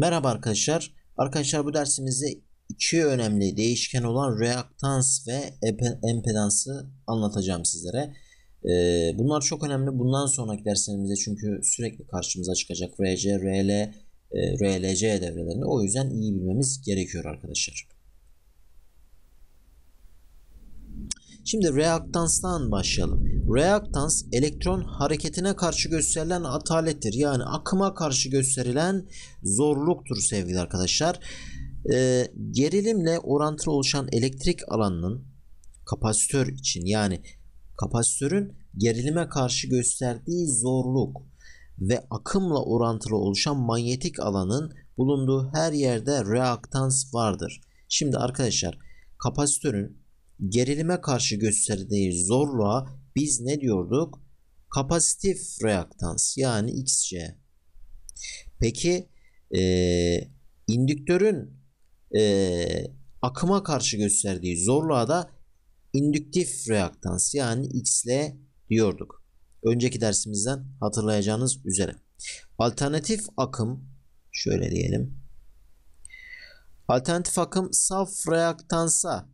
Merhaba arkadaşlar. Arkadaşlar bu dersimizde iki önemli değişken olan reaktans ve empedansı anlatacağım sizlere. Ee, bunlar çok önemli. Bundan sonraki derslerimizde çünkü sürekli karşımıza çıkacak RC, RL, e, RLC devrelerini. O yüzden iyi bilmemiz gerekiyor arkadaşlar. Şimdi reaktanstan başlayalım. Reaktans elektron hareketine karşı gösterilen atalettir. Yani akıma karşı gösterilen zorluktur sevgili arkadaşlar. E, gerilimle orantılı oluşan elektrik alanının kapasitör için yani kapasitörün gerilime karşı gösterdiği zorluk ve akımla orantılı oluşan manyetik alanın bulunduğu her yerde reaktans vardır. Şimdi arkadaşlar kapasitörün gerilime karşı gösterdiği zorluğa biz ne diyorduk? Kapasitif reaktans yani XC. Peki e, indüktörün e, akıma karşı gösterdiği zorluğa da indüktif reaktans yani Xl diyorduk. Önceki dersimizden hatırlayacağınız üzere. Alternatif akım şöyle diyelim. Alternatif akım saf reaktansa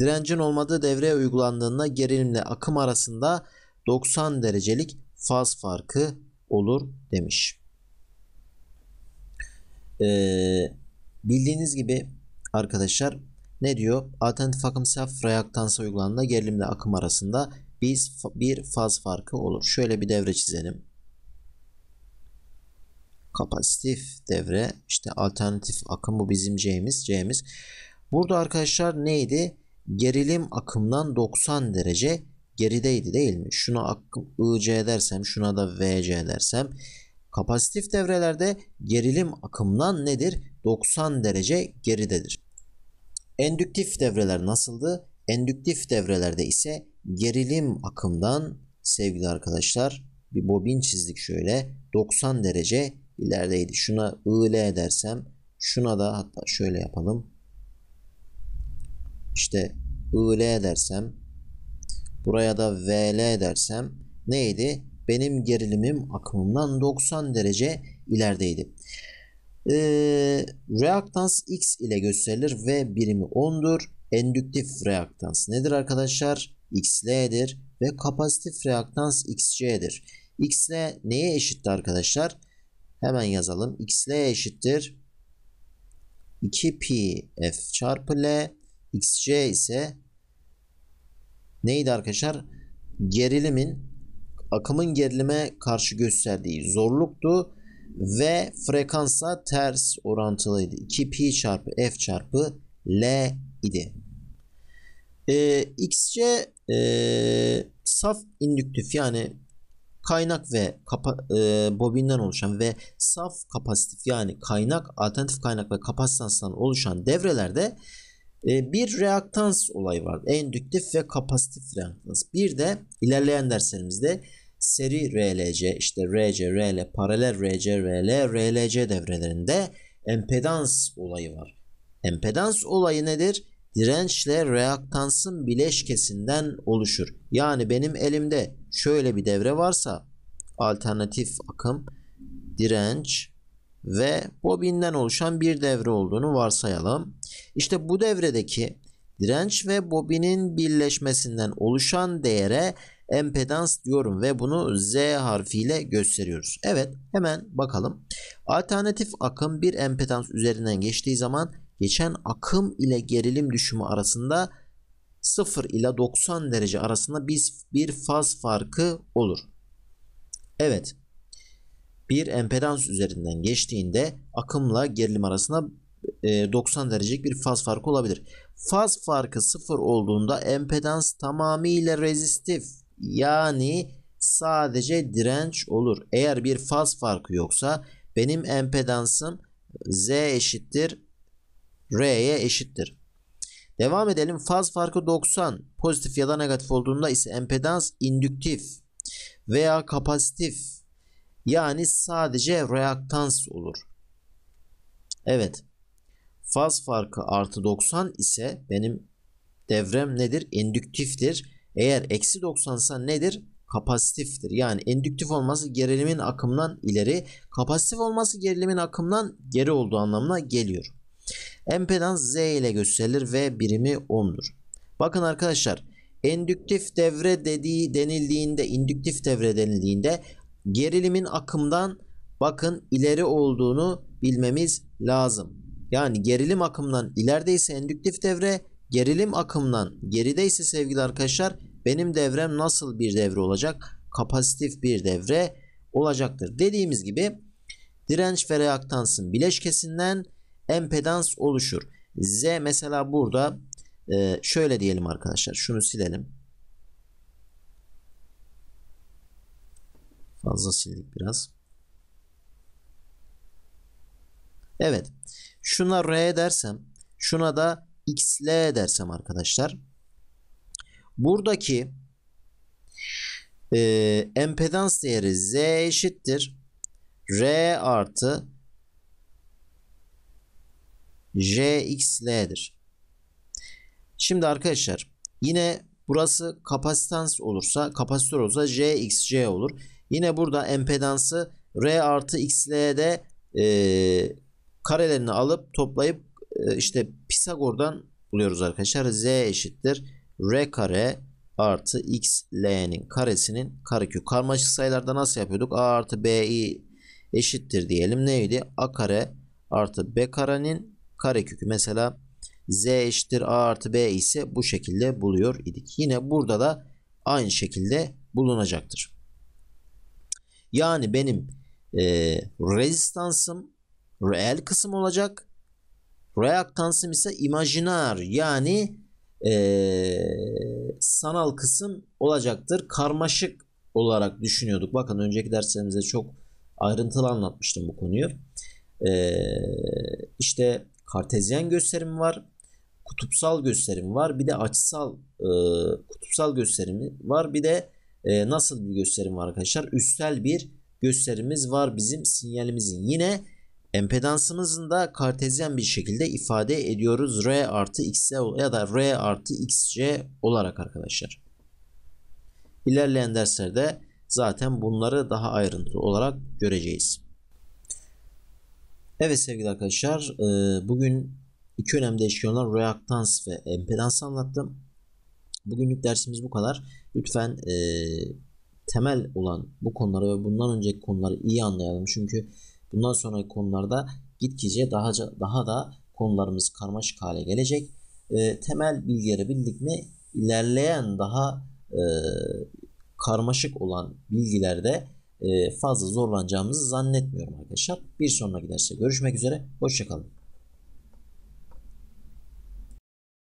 Direncin olmadığı devreye uygulandığında gerilimle akım arasında 90 derecelik faz farkı olur demiş. Ee, bildiğiniz gibi arkadaşlar ne diyor? Alternatif akım saf reaktansa uygulandığında gerilimle akım arasında biz bir faz farkı olur. Şöyle bir devre çizelim. Kapasitif devre işte alternatif akım bu bizim C'miz. C'miz. Burada arkadaşlar neydi? gerilim akımdan 90 derece gerideydi değil mi? Şuna akım IC dersem şuna da VC dersem kapasitif devrelerde gerilim akımdan nedir? 90 derece geridedir. Endüktif devreler nasıldı? Endüktif devrelerde ise gerilim akımdan sevgili arkadaşlar bir bobin çizdik şöyle 90 derece ilerideydi. Şuna IL dersem şuna da hatta şöyle yapalım. İşte ül dersem buraya da vl dersem neydi? Benim gerilimim akımından 90 derece ilerideydi. Ee, reaktans x ile gösterilir ve birimi 10'dur. Endüktif reaktans nedir arkadaşlar? xl'dir ve kapasitif reaktans xc'dir. xl neye eşitti arkadaşlar? Hemen yazalım. xl eşittir 2 pi çarpı l XC ise neydi arkadaşlar? Gerilimin akımın gerilime karşı gösterdiği zorluktu ve frekansa ters orantılıydı. 2 pi çarpı f çarpı l idi. Ee, XC e, saf indüktif yani kaynak ve kapa, e, bobinden oluşan ve saf kapasitif yani kaynak alternatif kaynak ve kapasitansından oluşan devrelerde ee, bir reaktans olayı var. Endüktif ve kapasitif reaktans. Bir de ilerleyen derslerimizde seri RLC işte RC, RL, paralel RC, RL, RLC devrelerinde empedans olayı var. Empedans olayı nedir? Dirençle reaktansın bileşkesinden oluşur. Yani benim elimde şöyle bir devre varsa alternatif akım direnç ve bobinden oluşan bir devre olduğunu varsayalım. İşte bu devredeki direnç ve bobinin birleşmesinden oluşan değere empedans diyorum ve bunu Z harfiyle gösteriyoruz. Evet hemen bakalım. Alternatif akım bir empedans üzerinden geçtiği zaman geçen akım ile gerilim düşümü arasında 0 ile 90 derece arasında bir, bir faz farkı olur. Evet bir empedans üzerinden geçtiğinde akımla gerilim arasında 90 e, derecelik bir faz farkı olabilir. Faz farkı sıfır olduğunda empedans tamamıyla rezistif yani sadece direnç olur. Eğer bir faz farkı yoksa benim empedansım Z eşittir R'ye eşittir. Devam edelim. Faz farkı 90. Pozitif ya da negatif olduğunda ise empedans indüktif veya kapasitif yani sadece reaktans olur. Evet. Faz farkı artı 90 ise benim devrem nedir? Endüktiftir. Eğer eksi 90 ise nedir? Kapasitiftir. Yani endüktif olması gerilimin akımdan ileri, kapasitif olması gerilimin akımdan geri olduğu anlamına geliyor. Empedans Z ile gösterilir ve birimi ohm'dur. Bakın arkadaşlar endüktif devre dediği denildiğinde, indüktif devre denildiğinde gerilimin akımdan bakın ileri olduğunu bilmemiz lazım. Yani gerilim akımdan ilerideyse endüktif devre, gerilim akımdan gerideyse sevgili arkadaşlar benim devrem nasıl bir devre olacak? Kapasitif bir devre olacaktır. Dediğimiz gibi direnç ve reaktansın bileşkesinden empedans oluşur. Z mesela burada e, şöyle diyelim arkadaşlar şunu silelim. Fazla sildik biraz. Evet. Şuna R dersem, şuna da XL dersem arkadaşlar. Buradaki e, empedans değeri Z eşittir. R artı JXL'dir. Şimdi arkadaşlar yine burası kapasitans olursa kapasitör olsa JXC olur. Yine burada empedansı R artı XL'de e, karelerini alıp toplayıp e, işte Pisagor'dan buluyoruz arkadaşlar. Z eşittir. R kare artı XL'nin karesinin karekök. Karmaşık sayılarda nasıl yapıyorduk? A artı BI eşittir diyelim. Neydi? A kare artı B karenin karekökü. Mesela Z eşittir A artı B ise bu şekilde buluyor idik. Yine burada da aynı şekilde bulunacaktır. Yani benim e, rezistansım reel kısım olacak. Reaktansım ise imajiner yani e, sanal kısım olacaktır. Karmaşık olarak düşünüyorduk. Bakın önceki derslerimizde çok ayrıntılı anlatmıştım bu konuyu. E, işte kartezyen gösterim var. Kutupsal gösterim var. Bir de açısal e, kutupsal gösterimi var. Bir de e, nasıl bir gösterim var arkadaşlar? Üstel bir gösterimiz var bizim sinyalimizin. Yine empedansımızın da kartezyen bir şekilde ifade ediyoruz. R artı XC ya da R artı XC olarak arkadaşlar. İlerleyen derslerde zaten bunları daha ayrıntılı olarak göreceğiz. Evet sevgili arkadaşlar e, bugün iki önemli olan reaktans ve empedans anlattım. Bugünlük dersimiz bu kadar. Lütfen e, temel olan bu konuları ve bundan önceki konuları iyi anlayalım. Çünkü bundan sonraki konularda gitgide daha, daha da konularımız karmaşık hale gelecek. E, temel bilgileri bildik mi İlerleyen daha e, karmaşık olan bilgilerde e, fazla zorlanacağımızı zannetmiyorum arkadaşlar. Bir sonraki derste görüşmek üzere. Hoşçakalın.